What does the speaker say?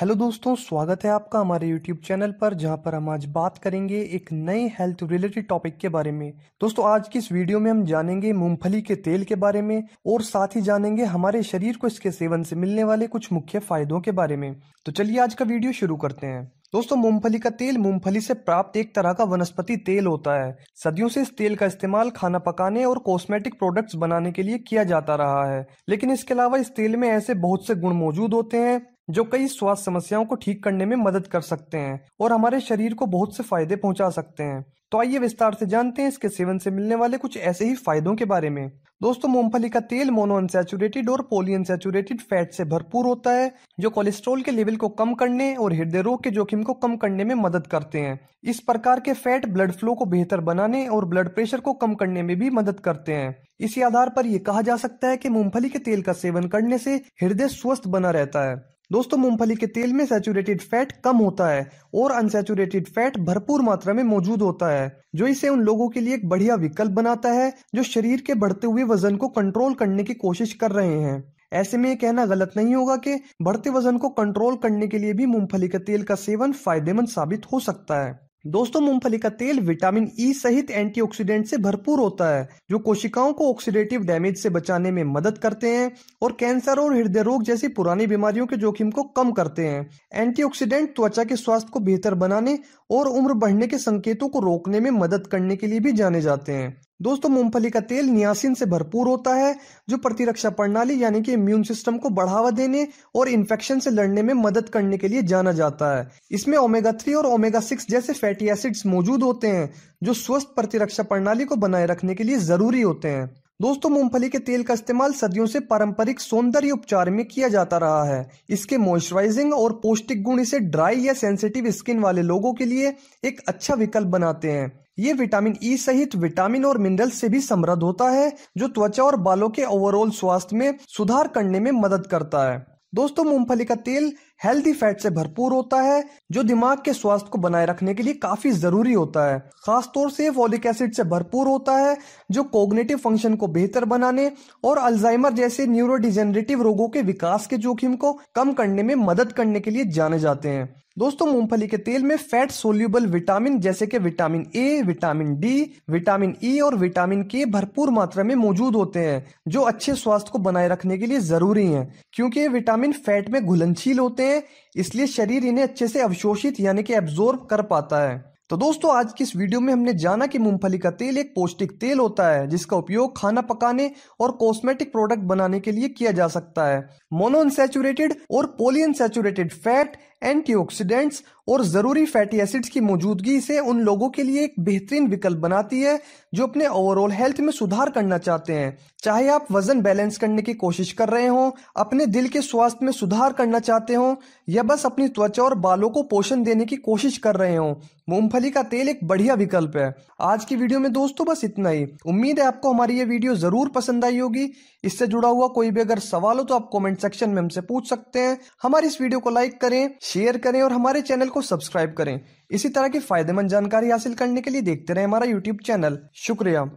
hello दोस्तों स्वागत है आपका हमारे यूट्यूब चैनल पर जहां पर हम आज बात करेंगे एक नए हेल्थ रिलेटेड टॉपिक के बारे में दोस्तों आज की इस वीडियो में हम जानेंगे मूंगफली के तेल के बारे में और साथ ही जानेंगे हमारे शरीर को इसके सेवन से मिलने वाले कुछ मुख्य फायदों के बारे में तो चलिए आज का वीडियो शुरू करते हैं दोस्तों मूंगफली का तेल मूंगफली से प्राप्त एक तरह का वनस्पति तेल होता है सदियों से इस तेल का इस्तेमाल खाना पकाने और कॉस्मेटिक प्रोडक्ट्स बनाने के लिए किया जाता रहा है लेकिन इसके अलावा इस तेल में ऐसे बहुत से गुण मौजूद होते हैं जो कई स्वास्थ्य समस्याओं को ठीक करने में मदद कर सकते हैं और हमारे शरीर को बहुत से फायदे पहुंचा सकते हैं तो आइए विस्तार से जानते हैं इसके सेवन से मिलने वाले कुछ ऐसे ही फायदों के बारे में दोस्तों मूंगफली का तेल मोनो अनसेचुरेटेड और पोली अनसेचुरेटेड फैट से भरपूर होता है जो कोलेस्ट्रॉल के लेवल को कम करने और हृदय रोग के जोखिम को कम करने में मदद करते हैं इस प्रकार के फैट ब्लड फ्लो को बेहतर बनाने और ब्लड प्रेशर को कम करने में भी मदद करते हैं इसी आधार पर यह कहा जा सकता है कि मूंगफली के तेल का सेवन करने से हृदय स्वस्थ बना रहता है दोस्तों मूंगफली के तेल में सैचुरेटेड फैट कम होता है और अनसेचुरेटेड फैट भरपूर मात्रा में मौजूद होता है जो इसे उन लोगों के लिए एक बढ़िया विकल्प बनाता है जो शरीर के बढ़ते हुए वजन को कंट्रोल करने की कोशिश कर रहे हैं ऐसे में ये कहना गलत नहीं होगा कि बढ़ते वजन को कंट्रोल करने के लिए भी मूंगफली के तेल का सेवन फायदेमंद साबित हो सकता है दोस्तों मूंगफली का तेल विटामिन ई e सहित एंटीऑक्सीडेंट से भरपूर होता है जो कोशिकाओं को ऑक्सीडेटिव डैमेज से बचाने में मदद करते हैं और कैंसर और हृदय रोग जैसी पुरानी बीमारियों के जोखिम को कम करते हैं एंटीऑक्सीडेंट त्वचा के स्वास्थ्य को बेहतर बनाने और उम्र बढ़ने के संकेतों को रोकने में मदद करने के लिए भी जाने जाते हैं दोस्तों मूंगफली का तेल नियासिन से भरपूर होता है जो प्रतिरक्षा प्रणाली यानी कि इम्यून सिस्टम को बढ़ावा देने और इन्फेक्शन से लड़ने में मदद करने के लिए जाना जाता है इसमें ओमेगा थ्री और ओमेगा सिक्स जैसे फैटी एसिड्स मौजूद होते हैं जो स्वस्थ प्रतिरक्षा प्रणाली को बनाए रखने के लिए जरूरी होते हैं दोस्तों मूंगफली के तेल का इस्तेमाल सदियों से पारंपरिक सौंदर्य उपचार में किया जाता रहा है इसके मॉइस्चराइजिंग और पौष्टिक गुण इसे ड्राई या सेंसिटिव स्किन वाले लोगों के लिए एक अच्छा विकल्प बनाते हैं ये विटामिन ई e सहित विटामिन और मिनरल से भी समृद्ध होता है जो त्वचा और बालों के ओवरऑल स्वास्थ्य में सुधार करने में मदद करता है दोस्तों मूंगफली का तेल हेल्दी फैट से भरपूर होता है जो दिमाग के स्वास्थ्य को बनाए रखने के लिए काफी जरूरी होता है खासतौर से फॉलिक एसिड से भरपूर होता है जो कोग्नेटिव फंक्शन को बेहतर बनाने और अल्जाइमर जैसे न्यूरोडिजेनरेटिव रोगों के विकास के जोखिम को कम करने में मदद करने के लिए जाने जाते हैं दोस्तों मूंगफली के तेल में फैट सोल्यूबल विटामिन जैसे कि vitamin A vitamin D vitamin E और विटामिन के भरपूर मात्रा में मौजूद होते हैं जो अच्छे स्वास्थ्य को बनाए रखने के लिए जरूरी हैं क्योंकि ये विटामिन फैट में घुलनशील होते हैं हैं इसलिए शरीर इन्हें अच्छे से अवशोषित यानी कि एब्जॉर्ब कर पाता है तो दोस्तों आज की इस वीडियो में हमने जाना कि मूंगफली का तेल एक पौष्टिक तेल होता है जिसका उपयोग खाना पकाने और कॉस्मेटिक प्रोडक्ट बनाने के लिए किया जा सकता है मोनो अनसेचुरेटेड और पोली फैट एंटीऑक्सीडेंट्स और ज़रूरी फैटी एसिड्स की मौजूदगी से उन लोगों के लिए एक बेहतरीन विकल्प बनाती है जो अपने ओवरऑल हेल्थ में सुधार करना चाहते हैं चाहे आप वजन बैलेंस करने की कोशिश कर रहे हों अपने दिल के स्वास्थ्य में सुधार करना चाहते हों या बस अपनी त्वचा और बालों को पोषण देने की कोशिश कर रहे हों मूंगफली का तेल एक बढ़िया विकल्प है आज की वीडियो में दोस्तों बस इतना ही उम्मीद है आपको हमारी ये वीडियो ज़रूर पसंद आई होगी इससे जुड़ा हुआ कोई भी अगर सवाल हो तो आप कॉमेंट सेक्शन में हमसे पूछ सकते हैं हमारी इस वीडियो को लाइक करें शेयर करें और हमारे चैनल को सब्सक्राइब करें इसी तरह की फायदेमंद जानकारी हासिल करने के लिए देखते रहें हमारा यूट्यूब चैनल शुक्रिया